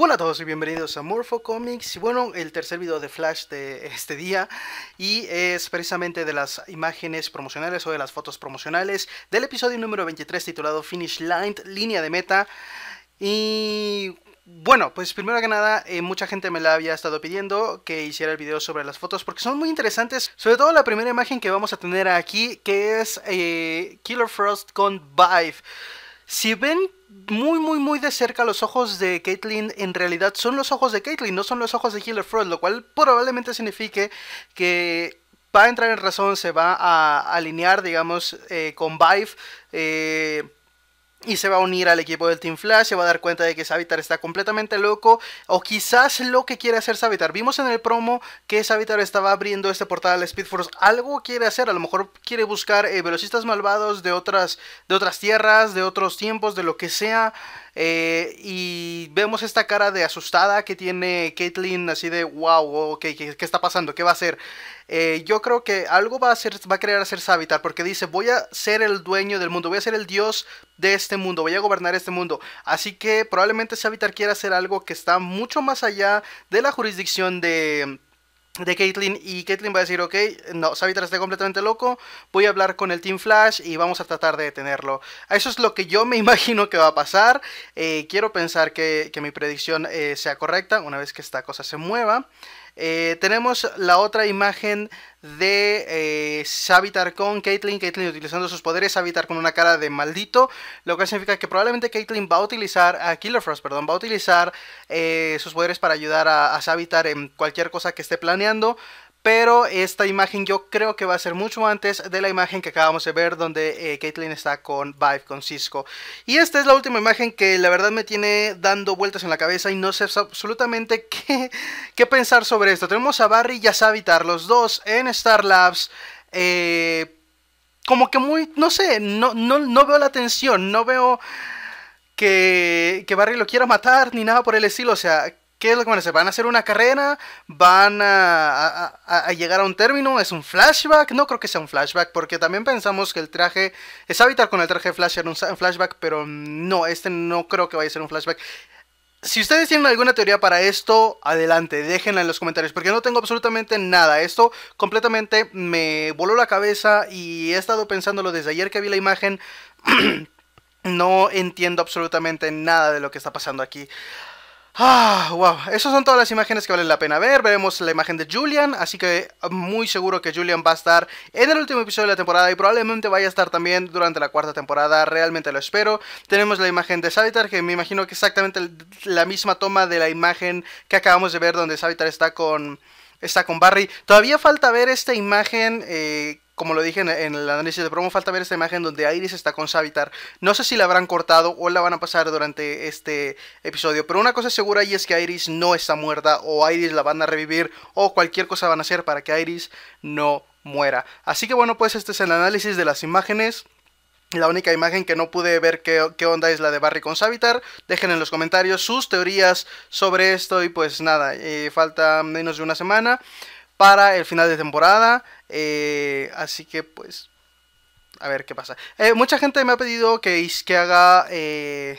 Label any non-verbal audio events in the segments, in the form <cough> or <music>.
Hola a todos y bienvenidos a Morpho Comics. Y bueno, el tercer video de Flash de este día. Y es precisamente de las imágenes promocionales o de las fotos promocionales del episodio número 23 titulado Finish Line, línea de meta. Y bueno, pues primero que nada, eh, mucha gente me la había estado pidiendo que hiciera el video sobre las fotos porque son muy interesantes. Sobre todo la primera imagen que vamos a tener aquí, que es eh, Killer Frost con Vive. Si ven muy, muy, muy de cerca los ojos de Caitlyn en realidad son los ojos de Caitlyn, no son los ojos de Healer Frost, lo cual probablemente signifique que va a entrar en razón, se va a alinear, digamos, eh, con Vive. Eh, y se va a unir al equipo del Team Flash, se va a dar cuenta de que Sabitar está completamente loco o quizás lo que quiere hacer Savitar. Vimos en el promo que Sabitar estaba abriendo este portal al Speed Force, algo quiere hacer, a lo mejor quiere buscar eh, velocistas malvados de otras de otras tierras, de otros tiempos, de lo que sea. Eh, y vemos esta cara de asustada que tiene Caitlyn, así de wow, oh, ok, ¿qué, está pasando? ¿Qué va a hacer? Eh, yo creo que algo va a, hacer, va a querer hacer Savitar, porque dice, voy a ser el dueño del mundo, voy a ser el dios de este mundo, voy a gobernar este mundo. Así que probablemente Savitar quiera hacer algo que está mucho más allá de la jurisdicción de de Caitlyn y Caitlyn va a decir, ok, no, Savitar está completamente loco, voy a hablar con el Team Flash y vamos a tratar de detenerlo. Eso es lo que yo me <laughs> imagino que va a pasar. Eh, quiero pensar que, mi predicción eh, sea correcta una vez que esta cosa se mueva. Eh, tenemos la otra imagen de eh, con Caitlyn, Caitlyn utilizando sus poderes, Sabitar con una cara de maldito, lo que significa que probablemente Caitlyn va a utilizar, a Killer Frost, perdón, va a utilizar eh, sus poderes para ayudar a, a en cualquier cosa que esté planeando. Pero esta imagen yo creo que va a ser mucho antes de la imagen que acabamos de ver donde eh, Caitlyn está con Vive, con Cisco. Y esta es la última imagen que la verdad me tiene dando vueltas en la cabeza y no sé absolutamente <laughs> qué, pensar sobre esto. Tenemos a Barry y a Savitar, los dos en Star Labs. Eh, como que muy, no sé, no, no, no veo la tensión, no veo que, que Barry lo quiera matar ni nada por el estilo. O sea, ¿Qué es lo que van a hacer? ¿Van a hacer una carrera? ¿Van a, llegar a un término? ¿Es un flashback? No creo que sea un flashback, porque también pensamos que el traje. Es Habitar con el traje de Flash un flashback, pero no, este no creo que vaya a ser un flashback. Si ustedes tienen alguna teoría para esto, adelante, déjenla en los comentarios, porque no tengo absolutamente nada. Esto completamente me voló la cabeza y he estado pensándolo desde ayer que vi la imagen. <clears throat> no entiendo absolutamente nada de lo que está pasando aquí. Ah, wow. Esas son todas las imágenes que valen la pena ver. Veremos la imagen de Julian, así que muy seguro que Julian va a estar en el último episodio de la temporada y probablemente vaya a estar también durante la cuarta temporada. Realmente lo espero. Tenemos la imagen de Savitar, que me imagino que es exactamente la misma toma de la imagen que acabamos de ver, donde Savitar está con está con Barry. Todavía falta ver esta imagen. Eh, como lo dije en, el análisis de promo, falta ver esta imagen donde Iris está con Savitar. No sé si la habrán cortado o la van a pasar durante este episodio, pero una cosa segura y es que Iris no está muerta o Iris la van a revivir o cualquier cosa van a hacer para que Iris no muera. Así que bueno, pues este es el análisis de las imágenes. La única imagen que no pude ver qué, onda es la de Barry con Savitar. Dejen en los comentarios sus teorías sobre esto. Y pues nada, eh, falta menos de una semana para el final de temporada. Eh, así que pues, a ver qué pasa. Eh, mucha gente me ha pedido que, haga eh,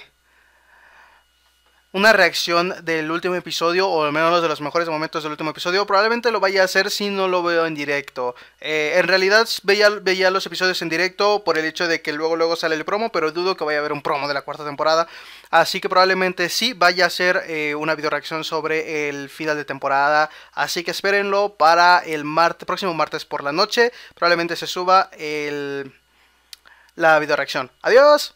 una reacción del último episodio, o al menos de los mejores momentos del último episodio. Probablemente lo vaya a hacer si no lo veo en directo. Eh, en realidad veía, veía, los episodios en directo por el hecho de que luego luego sale el promo, pero dudo que vaya a haber un promo de la cuarta temporada. Así que probablemente sí vaya a hacer eh, una video reacción sobre el final de temporada. Así que espérenlo para el martes, próximo martes por la noche. Probablemente se suba el, la video reacción. Adiós.